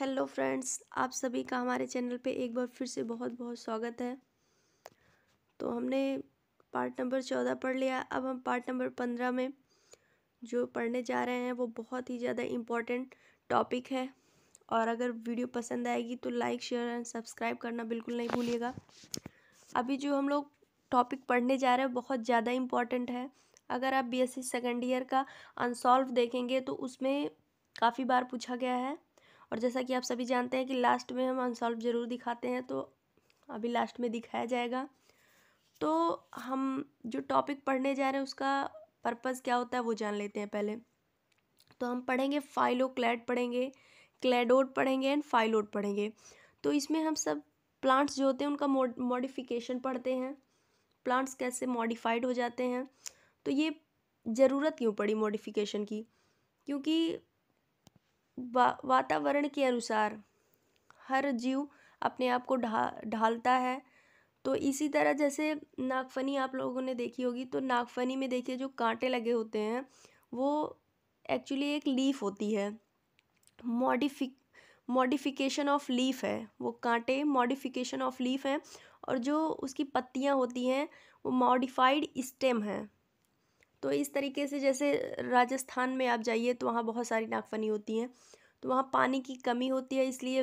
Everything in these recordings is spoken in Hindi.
हेलो फ्रेंड्स आप सभी का हमारे चैनल पे एक बार फिर से बहुत बहुत स्वागत है तो हमने पार्ट नंबर चौदह पढ़ लिया अब हम पार्ट नंबर पंद्रह में जो पढ़ने जा रहे हैं वो बहुत ही ज़्यादा इम्पॉर्टेंट टॉपिक है और अगर वीडियो पसंद आएगी तो लाइक शेयर एंड सब्सक्राइब करना बिल्कुल नहीं भूलिएगा अभी जो हम लोग टॉपिक पढ़ने जा रहे हैं बहुत ज़्यादा इम्पॉर्टेंट है अगर आप बी सेकेंड ईयर का अनसॉल्व देखेंगे तो उसमें काफ़ी बार पूछा गया है और जैसा कि आप सभी जानते हैं कि लास्ट में हम अनसॉल्व ज़रूर दिखाते हैं तो अभी लास्ट में दिखाया जाएगा तो हम जो टॉपिक पढ़ने जा रहे हैं उसका पर्पज़ क्या होता है वो जान लेते हैं पहले तो हम पढ़ेंगे फाइलो क्लैड पढ़ेंगे क्लैडोड पढ़ेंगे एंड फाइलोड पढ़ेंगे तो इसमें हम सब प्लांट्स जो होते हैं उनका मॉडिफिकेशन पढ़ते हैं प्लांट्स कैसे मॉडिफाइड हो जाते हैं तो ये ज़रूरत क्यों पड़ी मॉडिफिकेशन की क्योंकि वा, वातावरण के अनुसार हर जीव अपने आप को ढा ढालता है तो इसी तरह जैसे नागफनी आप लोगों ने देखी होगी तो नागफनी में देखिए जो कांटे लगे होते हैं वो एक्चुअली एक लीफ होती है मॉडिफिक मॉडिफिकेशन ऑफ लीफ है वो कांटे मॉडिफिकेशन ऑफ लीफ हैं और जो उसकी पत्तियां होती हैं वो मॉडिफाइड स्टेम हैं तो इस तरीके से जैसे राजस्थान में आप जाइए तो वहाँ बहुत सारी नागफनी होती हैं तो वहाँ पानी की कमी होती है इसलिए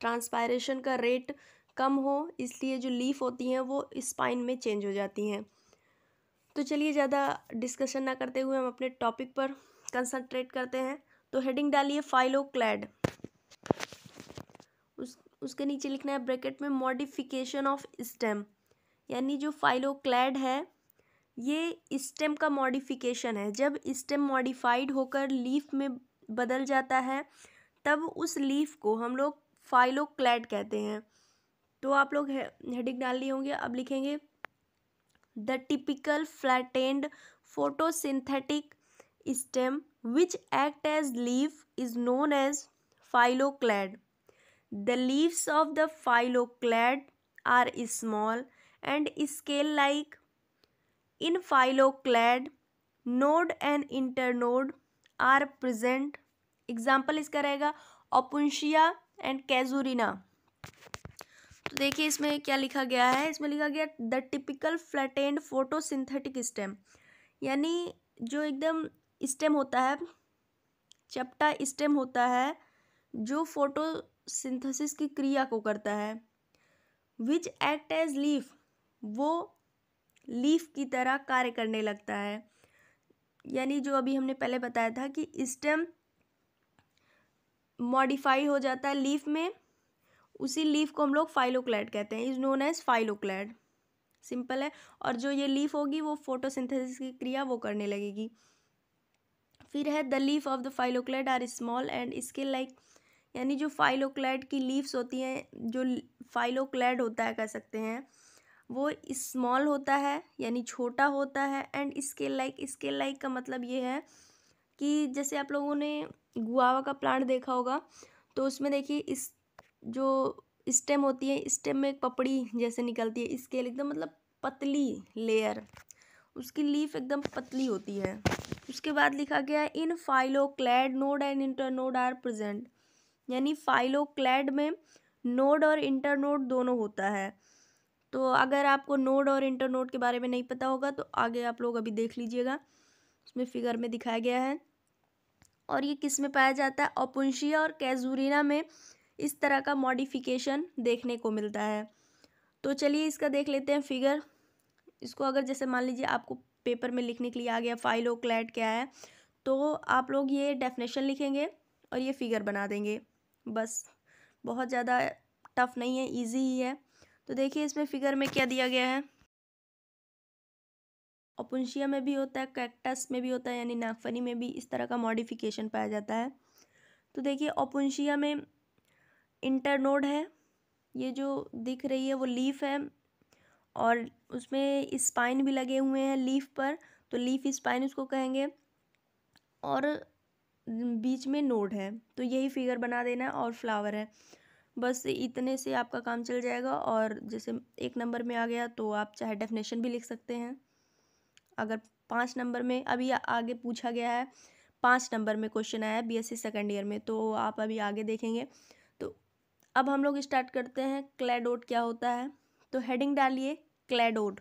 ट्रांसपायरेशन का रेट कम हो इसलिए जो लीफ होती हैं वो स्पाइन में चेंज हो जाती हैं तो चलिए ज़्यादा डिस्कशन ना करते हुए हम अपने टॉपिक पर कंसंट्रेट करते हैं तो हेडिंग डालिए फाइलोक्लैड उस उसके नीचे लिखना है ब्रैकेट में मॉडिफिकेशन ऑफ स्टेम यानी जो फाइलोक्लैड है ये स्टेम का मॉडिफिकेशन है जब स्टेम मॉडिफाइड होकर लीफ में बदल जाता है तब उस लीफ को हम लोग क्लैड कहते हैं तो आप लोग हेडिंग डाल लिए होंगे अब लिखेंगे the typical flattened photosynthetic stem which act as leaf is known as phylloclade the leaves of the phylloclade are small and scale like in phylloclad node and internode are present example इसका रहेगा ओपुंशिया एंड कैजूरिना तो देखिए इसमें क्या लिखा गया है इसमें लिखा गया the typical flattened photosynthetic stem यानी जो एकदम स्टेम होता है चपटा स्टेम होता है जो फोटोसिंथेसिस की क्रिया को करता है विच एक्ट एज लीफ वो लीफ की तरह कार्य करने लगता है यानी जो अभी हमने पहले बताया था कि स्टेम मॉडिफाई हो जाता है लीफ में उसी लीफ को हम लोग फाइलोक्लैड कहते हैं is known as phylloclade simple है और जो ये लीफ होगी वो फोटोसिंथेसिस की क्रिया वो करने लगेगी फिर है the leaf of the phylloclade are small and इसके लाइक यानी जो फाइलोक्लैड की लीव्स होती हैं जो फाइलोक्लैड होता है कह सकते हैं वो स्मॉल होता है यानी छोटा होता है एंड इसके लाइक इसके लाइक का मतलब ये है कि जैसे आप लोगों ने गुआवा का प्लांट देखा होगा तो उसमें देखिए इस जो स्टेम होती है स्टेम में एक पपड़ी जैसे निकलती है स्केल एकदम मतलब पतली लेयर उसकी लीफ एकदम पतली होती है उसके बाद लिखा गया है in phylloclade node and internode are present यानी फाइलो क्लैड में नोड और इंटरनोड दोनों होता है तो अगर आपको नोड और इंटरनोड के बारे में नहीं पता होगा तो आगे आप लोग अभी देख लीजिएगा उसमें फिगर में दिखाया गया है और ये किस में पाया जाता है ओपुंशिया और कैजूरिना में इस तरह का मॉडिफिकेशन देखने को मिलता है तो चलिए इसका देख लेते हैं फिगर इसको अगर जैसे मान लीजिए आपको पेपर में लिखने के लिए आ गया क्लैट क्या है तो आप लोग ये डेफिनेशन लिखेंगे और ये फिगर बना देंगे बस बहुत ज़्यादा टफ नहीं है इजी ही है तो देखिए इसमें फिगर में क्या दिया गया है ओपुंशिया में भी होता है कैक्टस में भी होता है यानी नागफनी में भी इस तरह का मॉडिफिकेशन पाया जाता है तो देखिए ओपुंशिया में इंटरनोड है ये जो दिख रही है वो लीफ है और उसमें स्पाइन भी लगे हुए हैं लीफ पर तो लीफ स्पाइन उसको कहेंगे और बीच में नोड है तो यही फिगर बना देना है और फ्लावर है बस इतने से आपका काम चल जाएगा और जैसे एक नंबर में आ गया तो आप चाहे डेफिनेशन भी लिख सकते हैं अगर पाँच नंबर में अभी आगे पूछा गया है पाँच नंबर में क्वेश्चन आया है सी सेकेंड ईयर में तो आप अभी आगे देखेंगे तो अब हम लोग स्टार्ट करते हैं क्लैडोड क्या होता है तो हेडिंग डालिए क्लेडोड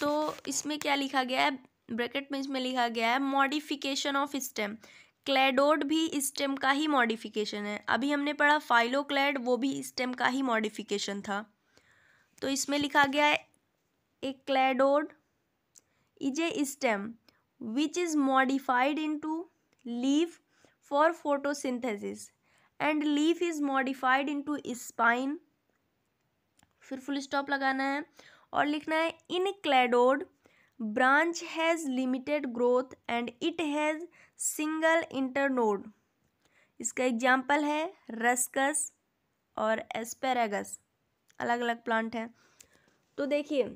तो इसमें क्या लिखा गया है ब्रैकेट में इसमें लिखा गया है मॉडिफिकेशन ऑफ स्टेम क्लेडोड भी स्टेम का ही मॉडिफिकेशन है अभी हमने पढ़ा फाइलोक्लेड वो भी स्टेम का ही मॉडिफिकेशन था तो इसमें लिखा गया है is a stem which is modified is leave for photosynthesis and leave is modified into spine फिर फुल स्टॉप लगाना है और लिखना है in cladode branch has limited growth and it has single internode इसका एग्जाम्पल है रस्कस और एस्पेरागस अलग अलग प्लांट हैं तो देखिए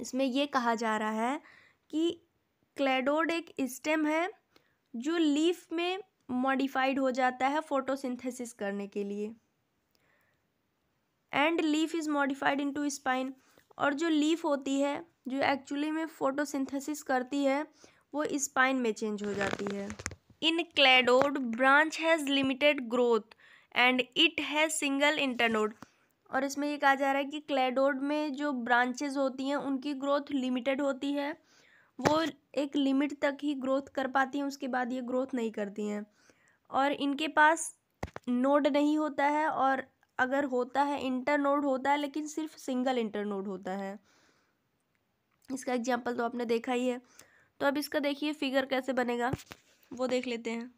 इसमें ये कहा जा रहा है कि क्लेडोड एक स्टेम है जो लीफ में मॉडिफाइड हो जाता है फोटोसिंथेसिस करने के लिए and leaf is modified into spine और जो लीफ होती है जो एक्चुअली में फोटोसिंथेसिस करती है वो स्पाइन में चेंज हो जाती है in cladode branch has limited growth and it has single internode और इसमें ये कहा जा रहा है कि क्लेडोड में जो ब्रांचेज होती हैं उनकी ग्रोथ लिमिटेड होती है वो एक लिमिट तक ही ग्रोथ कर पाती हैं उसके बाद ये ग्रोथ नहीं करती हैं और इनके पास नोड नहीं होता है और अगर होता है इंटर नोड होता है लेकिन सिर्फ सिंगल इंटर नोड होता है इसका एग्जाम्पल तो आपने देखा ही है तो अब इसका देखिए फिगर कैसे बनेगा वो देख लेते हैं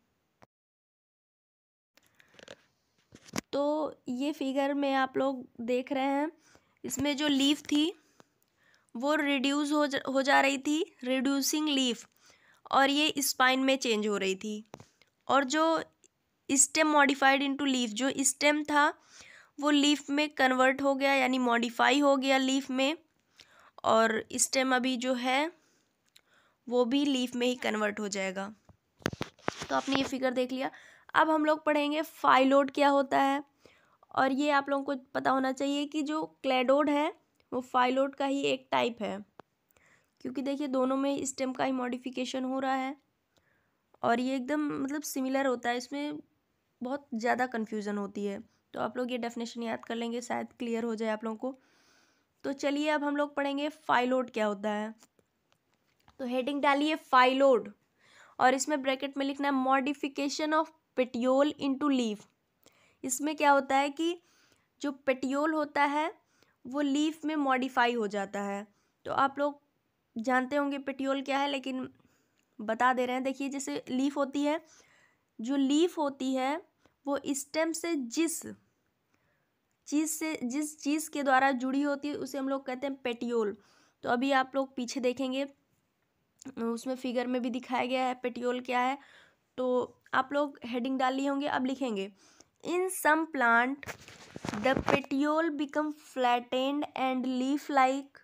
तो ये फिगर में आप लोग देख रहे हैं इसमें जो लीफ थी वो रिड्यूस हो जा हो जा रही थी रिड्यूसिंग लीफ और ये स्पाइन में चेंज हो रही थी और जो स्टेम मॉडिफाइड इनटू लीफ जो स्टेम था वो लीफ में कन्वर्ट हो गया यानी मॉडिफाई हो गया लीफ में और स्टेम अभी जो है वो भी लीफ में ही कन्वर्ट हो जाएगा तो आपने ये फिगर देख लिया अब हम लोग पढ़ेंगे फाइलोड क्या होता है और ये आप लोगों को पता होना चाहिए कि जो क्लेडोड है वो फाइलोड का ही एक टाइप है क्योंकि देखिए दोनों में स्टेम का ही मॉडिफिकेशन हो रहा है और ये एकदम मतलब सिमिलर होता है इसमें बहुत ज़्यादा कन्फ्यूज़न होती है तो आप लोग ये डेफिनेशन याद कर लेंगे शायद क्लियर हो जाए आप लोगों को तो चलिए अब हम लोग पढ़ेंगे फाइलोड क्या होता है तो हेडिंग डालिए फाइलोड और इसमें ब्रैकेट में लिखना है modification of petiole into leaf इसमें क्या होता है कि जो पेटियोल होता है वो लीफ में मॉडिफाई हो जाता है तो आप लोग जानते होंगे पेटियोल क्या है लेकिन बता दे रहे हैं देखिए जैसे लीफ होती है जो लीफ होती है वो स्टेम से जिस चीज़ से जिस चीज़ के द्वारा जुड़ी होती है उसे हम लोग कहते हैं पेटियोल तो अभी आप लोग पीछे देखेंगे उसमें फिगर में भी दिखाया गया है पेटियोल क्या है तो आप लोग हेडिंग डाल लिए होंगे अब लिखेंगे in some plant the petiole become flattened and leaf like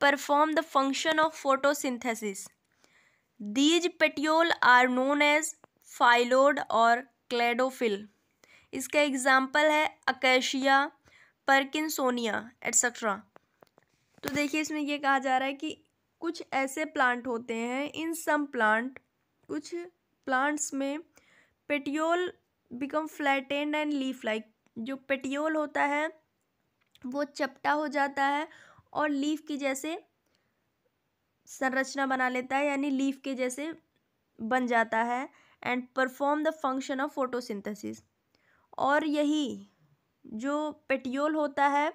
perform the function of photosynthesis these petiole are known as phyllode और क्लेडोफिल इसका एग्जाम्पल है अकेशिया परकिनसोनिया एट्सट्रा तो देखिए इसमें यह कहा जा रहा है कि कुछ ऐसे प्लांट होते हैं इन सम प्लांट कुछ प्लांट्स में petiole become flattened and leaf like जो पेटियोल होता है वो चपटा हो जाता है और लीफ की जैसे संरचना बना लेता है यानी लीफ के जैसे बन जाता है and perform the function of photosynthesis और यही जो पेटियोल होता है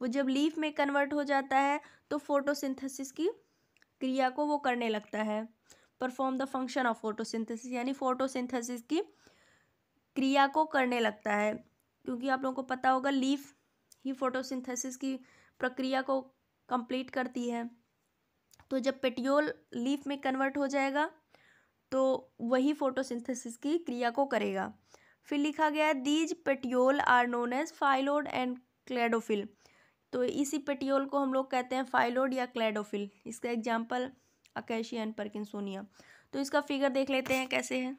वो जब लीफ में कन्वर्ट हो जाता है तो फोटोसिंथेसिस की क्रिया को वो करने लगता है perform the function of photosynthesis यानी फोटोसिंथेसिस की क्रिया को करने लगता है क्योंकि आप लोगों को पता होगा लीफ ही फोटोसिंथेसिस की प्रक्रिया को कंप्लीट करती है तो जब पेटियोल लीफ में कन्वर्ट हो जाएगा तो वही फोटोसिंथेसिस की क्रिया को करेगा फिर लिखा गया है these petiole are known as phyllode and cladophyll तो इसी पेटियोल को हम लोग कहते हैं फाइलोड या क्लेडोफिल इसका एग्जाम्पल अकेशिया एंड परकिनसोनिया तो इसका फिगर देख लेते हैं कैसे है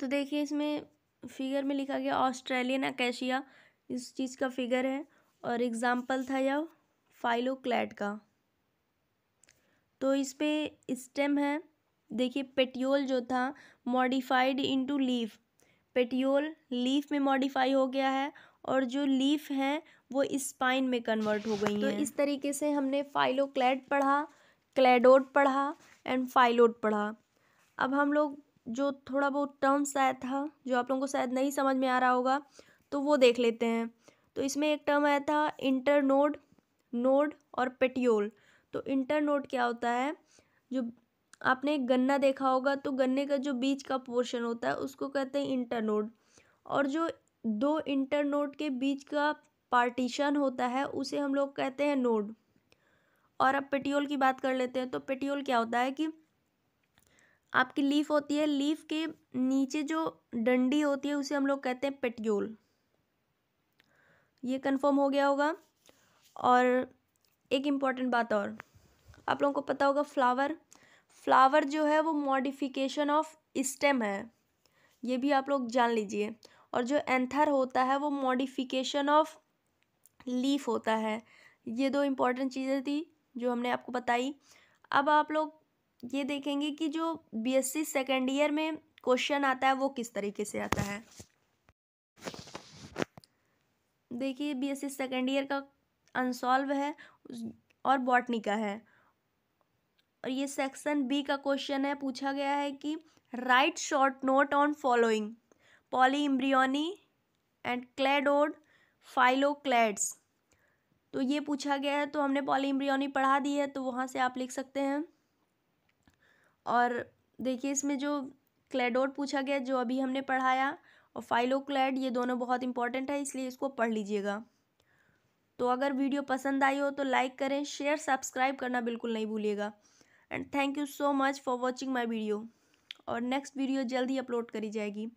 तो देखिए इसमें फिगर में लिखा गया ऑस्ट्रेलियन अकेशिया इस चीज़ का फिगर है और एग्ज़ाम्पल था यह फाइलोक्लैड का तो इस पर स्टेम है देखिए पेटियोल जो था modified into leaf petiole leaf में मॉडिफाई हो गया है और जो लीफ हैं वो स्पाइन में कन्वर्ट हो गई तो इस तरीके से हमने फाइलोक्लैड पढ़ा क्लेडोड पढ़ा एंड फाइलोट पढ़ा अब हम लोग जो थोड़ा बहुत टर्म्स आया था जो आप लोगों को शायद नहीं समझ में आ रहा होगा तो वो देख लेते हैं तो इसमें एक टर्म आया था इंटरनोड नोड और पेटियोल तो इंटरनोड क्या होता है जो आपने गन्ना देखा होगा तो गन्ने का जो बीज का पोर्शन होता है उसको कहते हैं इंटरनोड और जो दो इंटर नोड के बीच का पार्टीशन होता है उसे हम लोग कहते हैं नोड और अब पेटियोल की बात कर लेते हैं तो पेटियोल क्या होता है कि आपकी लीफ होती है लीफ के नीचे जो डंडी होती है उसे हम लोग कहते हैं पेटियोल ये कंफर्म हो गया होगा और एक इम्पॉर्टेंट बात और आप लोगों को पता होगा फ्लावर फ्लावर जो है वो मॉडिफिकेशन ऑफ स्टेम है ये भी आप लोग जान लीजिए और जो एंथर होता है वो मॉडिफिकेशन ऑफ लीफ होता है ये दो इम्पॉर्टेंट चीज़ें थी जो हमने आपको बताई अब आप लोग ये देखेंगे कि जो बीएससी सेकेंड ईयर में क्वेश्चन आता है वो किस तरीके से आता है देखिए बीएससी सेकेंड ईयर का अनसॉल्व है और बॉटनी का है और ये सेक्शन बी का क्वेश्चन है पूछा गया है कि write short note on following polyembryony and cladode phylloclades तो ये पूछा गया है तो हमने पॉलीम्ब्रियोनी पढ़ा दी है तो वहाँ से आप लिख सकते हैं और देखिए इसमें जो क्लेडोड पूछा गया जो अभी हमने पढ़ाया और फाइलोक्लेड ये दोनों बहुत इंपॉर्टेंट है इसलिए इसको पढ़ लीजिएगा तो अगर वीडियो पसंद आई हो तो लाइक करें शेयर सब्सक्राइब करना बिल्कुल नहीं भूलिएगा and thank you so much for watching my video और नेक्स्ट वीडियो जल्द ही अपलोड करी जाएगी